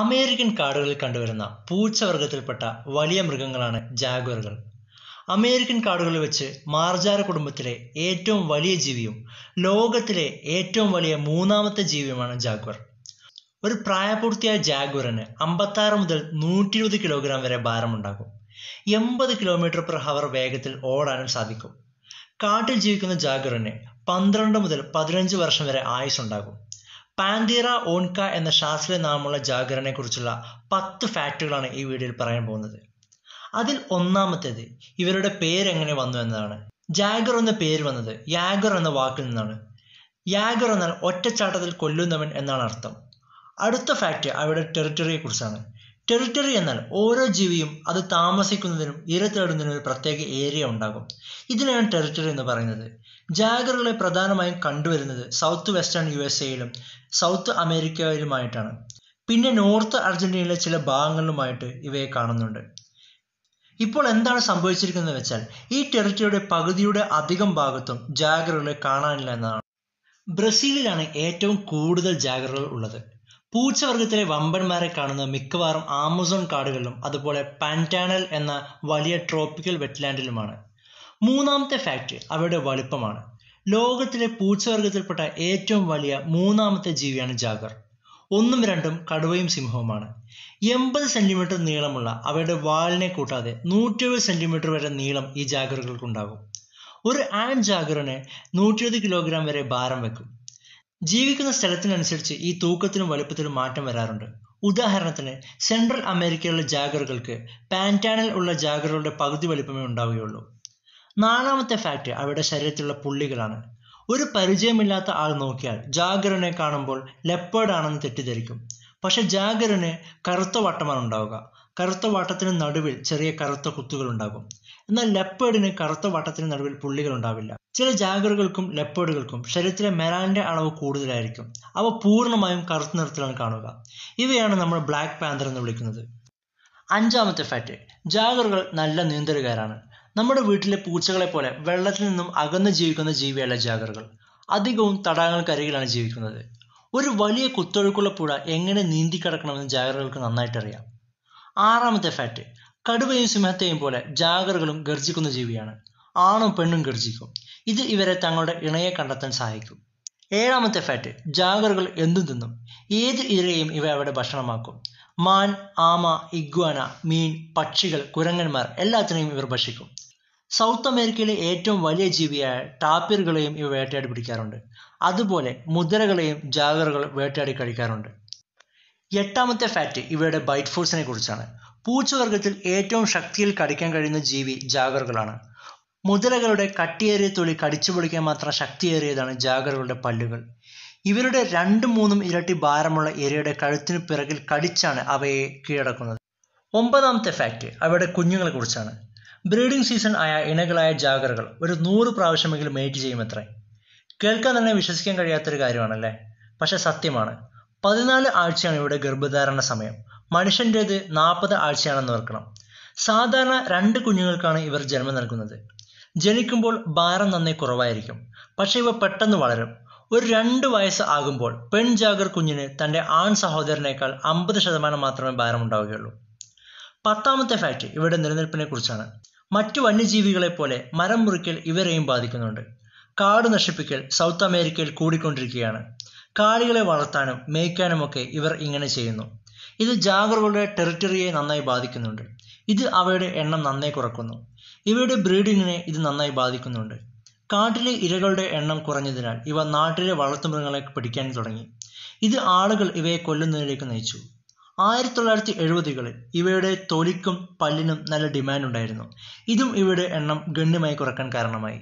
American കാടുകളിൽ കണ്ടുവരുന്ന പൂച്ചവർഗത്തിൽപ്പെട്ട വലിയ മൃഗങ്ങളാണ് ജാഗ്വറുകൾ അമേരിക്കൻ കാടുകളിൽ വെച്ച് മാർജാര കുടുംബത്തിലെ ഏറ്റവും വലിയ ജീവിയും ലോകത്തിലെ ഏറ്റവും വലിയ മൂന്നാമത്തെ ജീവിയുമാണ് ജാഗ്വർ ഒരു പ്രായപൂർത്തിയായ ജാഗ്വറിന് അമ്പത്താറ് മുതൽ നൂറ്റി ഇരുപത് കിലോഗ്രാം വരെ ഭാരമുണ്ടാകും എൺപത് കിലോമീറ്റർ പെർ ഹവർ വേഗത്തിൽ ഓടാനും സാധിക്കും കാട്ടിൽ ജീവിക്കുന്ന ജാഗ്വറിന് പന്ത്രണ്ട് മുതൽ പതിനഞ്ച് വർഷം വരെ ആയുസ് ഉണ്ടാകും പാന്തീറ ഓൺക എന്ന ശാസ്ത്രീയ നാമമുള്ള ജാഗറിനെക്കുറിച്ചുള്ള പത്ത് ഫാക്റ്റുകളാണ് ഈ വീഡിയോയിൽ പറയാൻ പോകുന്നത് അതിൽ ഒന്നാമത്തേത് ഇവരുടെ പേര് എങ്ങനെ വന്നു എന്നതാണ് ജാഗർ എന്ന പേര് വന്നത് യാഗർ എന്ന വാക്കിൽ നിന്നാണ് യാഗർ എന്നാൽ ഒറ്റച്ചാട്ടത്തിൽ കൊല്ലുന്നവൻ എന്നാണ് അർത്ഥം അടുത്ത ഫാക്റ്റ് അവരുടെ ടെറിട്ടറിയെ കുറിച്ചാണ് ടെറിട്ടറി എന്നാൽ ഓരോ ജീവിയും അത് താമസിക്കുന്നതിനും ഇര തേടുന്നതിനും ഒരു പ്രത്യേക ഏരിയ ഉണ്ടാകും ഇതിനെയാണ് ടെറിട്ടറി എന്ന് പറയുന്നത് ജാഗറുകളെ പ്രധാനമായും കണ്ടുവരുന്നത് സൗത്ത് വെസ്റ്റേൺ യു എസ് എയിലും സൗത്ത് അമേരിക്കയിലുമായിട്ടാണ് പിന്നെ നോർത്ത് അർജന്റീനയിലെ ചില ഭാഗങ്ങളിലുമായിട്ട് ഇവയെ കാണുന്നുണ്ട് ഇപ്പോൾ എന്താണ് സംഭവിച്ചിരിക്കുന്നത് വെച്ചാൽ ഈ ടെറിറ്ററിയുടെ പകുതിയുടെ അധികം ഭാഗത്തും ജാഗറുകളെ കാണാനില്ല എന്നതാണ് ബ്രസീലിലാണ് ഏറ്റവും കൂടുതൽ ജാഗറുകൾ ഉള്ളത് പൂച്ചവർഗത്തിലെ വമ്പന്മാരെ കാണുന്നത് മിക്കവാറും ആമസോൺ കാടുകളിലും അതുപോലെ പാൻറ്റാനൽ എന്ന വലിയ ട്രോപ്പിക്കൽ വെറ്റ്ലാൻഡിലുമാണ് മൂന്നാമത്തെ ഫാക്ട് അവയുടെ വലുപ്പമാണ് ലോകത്തിലെ പൂച്ചവർഗത്തിൽപ്പെട്ട ഏറ്റവും വലിയ മൂന്നാമത്തെ ജീവിയാണ് ജാഗർ ഒന്നും രണ്ടും കടുവയും സിംഹവുമാണ് എൺപത് സെന്റിമീറ്റർ നീളമുള്ള അവയുടെ വാലിനെ കൂട്ടാതെ നൂറ്റി എഴുപത് സെന്റിമീറ്റർ വരെ നീളം ഈ ജാഗറുകൾക്കുണ്ടാകും ഒരു ആൺ ജാഗറിന് നൂറ്റിരുപത് കിലോഗ്രാം വരെ ഭാരം വെക്കും ജീവിക്കുന്ന സ്ഥലത്തിനനുസരിച്ച് ഈ തൂക്കത്തിനും വലുപ്പത്തിനും മാറ്റം വരാറുണ്ട് ഉദാഹരണത്തിന് സെൻട്രൽ അമേരിക്കയിലുള്ള ജാഗറുകൾക്ക് പാൻറ്റാനിൽ ഉള്ള ജാഗറുകളുടെ പകുതി വലിപ്പമേ ഉണ്ടാവുകയുള്ളൂ നാലാമത്തെ ഫാക്റ്റ് അവരുടെ ശരീരത്തിലുള്ള പുള്ളികളാണ് ഒരു പരിചയമില്ലാത്ത ആൾ നോക്കിയാൽ ജാഗറിനെ കാണുമ്പോൾ ലെപ്പേഡാണെന്ന് തെറ്റിദ്ധരിക്കും പക്ഷെ ജാഗറിന് കറുത്ത വട്ടമാണ് ഉണ്ടാവുക കറുത്ത വട്ടത്തിന് നടുവിൽ ചെറിയ കറുത്ത കുത്തുകൾ ഉണ്ടാകും എന്നാൽ ലെപ്പേഡിന് കറുത്ത വട്ടത്തിന് നടുവിൽ പുള്ളികൾ ഉണ്ടാവില്ല ചില ജാഗറുകൾക്കും ലെപ്പേഡുകൾക്കും ശരീരത്തിലെ മെലാനിൻ്റെ അളവ് കൂടുതലായിരിക്കും അവ പൂർണ്ണമായും കറുത്ത നിറത്തിലാണ് കാണുക ഇവയാണ് നമ്മൾ ബ്ലാക്ക് പാന്തർ എന്ന് വിളിക്കുന്നത് അഞ്ചാമത്തെ ഫാറ്റ് ജാഗറുകൾ നല്ല നീന്തലുകാരാണ് നമ്മുടെ വീട്ടിലെ പൂച്ചകളെ പോലെ വെള്ളത്തിൽ നിന്നും അകന്ന് ജീവിക്കുന്ന ജീവിയല്ല ജാഗറുകൾ അധികവും തടാകങ്ങൾക്കരികിലാണ് ജീവിക്കുന്നത് ഒരു വലിയ കുത്തൊഴുക്കുള്ള പുഴ എങ്ങനെ നീന്തി കിടക്കണമെന്ന് ജാഗറുകൾക്ക് നന്നായിട്ടറിയാം അറിയാം ആറാമത്തെ ഫാറ്റ് കടുവയും സിംഹത്തെയും പോലെ ജാഗറുകളും ഗർജിക്കുന്ന ജീവിയാണ് ആണും പെണ്ണും ഗർജിക്കും ഇത് ഇവരെ തങ്ങളുടെ ഇണയെ കണ്ടെത്താൻ സഹായിക്കും ഏഴാമത്തെ ഫാറ്റ് ജാഗറുകൾ എന്തും തിന്നും ഏത് ഇരയെയും ഇവ അവിടെ ഭക്ഷണമാക്കും മാൻ ആമ ഇഗ്വാന മീൻ പക്ഷികൾ കുരങ്ങന്മാർ എല്ലാത്തിനെയും ഇവർ ഭക്ഷിക്കും സൗത്ത് അമേരിക്കയിലെ ഏറ്റവും വലിയ ജീവിയായ ടാപ്പിറുകളെയും ഇവ വേട്ടയാടി പിടിക്കാറുണ്ട് അതുപോലെ മുദ്രകളെയും ജാഗറുകൾ വേട്ടയാടി കഴിക്കാറുണ്ട് എട്ടാമത്തെ ഫാറ്റ് ഇവയുടെ ബൈറ്റ് ഫോഴ്സിനെ കുറിച്ചാണ് പൂച്ചവർഗത്തിൽ ഏറ്റവും ശക്തിയിൽ കടിക്കാൻ കഴിയുന്ന ജീവി ജാഗറുകളാണ് മുതലകളുടെ കട്ടിയേറിയ തൊലി കടിച്ചു പൊളിക്കാൻ മാത്രം ശക്തിയേറിയതാണ് ജാഗറുകളുടെ പല്ലുകൾ ഇവരുടെ രണ്ടും മൂന്നും ഇരട്ടി ഭാരമുള്ള ഇരയുടെ കഴുത്തിനു പിറകിൽ കടിച്ചാണ് അവയെ കീഴടക്കുന്നത് ഒമ്പതാമത്തെ ഫാക്റ്റ് അവയുടെ കുഞ്ഞുങ്ങളെ കുറിച്ചാണ് ബ്രീഡിംഗ് സീസൺ ആയ ഇണകളായ ജാഗറുകൾ ഒരു നൂറ് പ്രാവശ്യമെങ്കിലും മേറ്റ് ചെയ്യുമത്രേ കേൾക്കാൻ തന്നെ വിശ്വസിക്കാൻ കഴിയാത്തൊരു കാര്യമാണല്ലേ പക്ഷെ സത്യമാണ് പതിനാല് ആഴ്ചയാണ് ഇവിടെ ഗർഭധാരണ സമയം മനുഷ്യൻ്റെത് നാൽപ്പത് ആഴ്ചയാണെന്ന് ഓർക്കണം സാധാരണ രണ്ട് കുഞ്ഞുങ്ങൾക്കാണ് ഇവർ ജന്മം നൽകുന്നത് ജനിക്കുമ്പോൾ ഭാരം നന്നേ കുറവായിരിക്കും പക്ഷേ ഇവ പെട്ടെന്ന് വളരും ഒരു രണ്ട് വയസ്സ് ആകുമ്പോൾ പെൺജാഗർ കുഞ്ഞിന് തൻ്റെ ആൺ സഹോദരനേക്കാൾ അമ്പത് ശതമാനം മാത്രമേ ഉണ്ടാവുകയുള്ളൂ പത്താമത്തെ ഫാക്റ്റ് ഇവരുടെ നിലനിൽപ്പിനെ കുറിച്ചാണ് മറ്റു വന്യജീവികളെ പോലെ മരം മുറിക്കൽ ഇവരെയും ബാധിക്കുന്നുണ്ട് കാട് നശിപ്പിക്കൽ സൗത്ത് അമേരിക്കയിൽ കൂടിക്കൊണ്ടിരിക്കുകയാണ് കാളികളെ വളർത്താനും മേയ്ക്കാനുമൊക്കെ ഇവർ ഇങ്ങനെ ചെയ്യുന്നു ഇത് ജാഗറുകളുടെ ടെറിറ്ററിയെ നന്നായി ബാധിക്കുന്നുണ്ട് ഇത് അവയുടെ എണ്ണം നന്നായി കുറക്കുന്നു ഇവയുടെ ബ്രീഡിങ്ങിനെ ഇത് നന്നായി ബാധിക്കുന്നുണ്ട് കാട്ടിലെ ഇരകളുടെ എണ്ണം കുറഞ്ഞതിനാൽ ഇവ നാട്ടിലെ വളർത്തുമൃഗങ്ങളെ പിടിക്കാൻ തുടങ്ങി ഇത് ആളുകൾ ഇവയെ കൊല്ലുന്നതിലേക്ക് നയിച്ചു ആയിരത്തി തൊള്ളായിരത്തി എഴുപതുകളിൽ ഇവയുടെ തൊലിക്കും പല്ലിനും നല്ല ഡിമാൻഡ് ഉണ്ടായിരുന്നു ഇതും ഇവയുടെ എണ്ണം ഗണ്യമായി കുറക്കാൻ കാരണമായി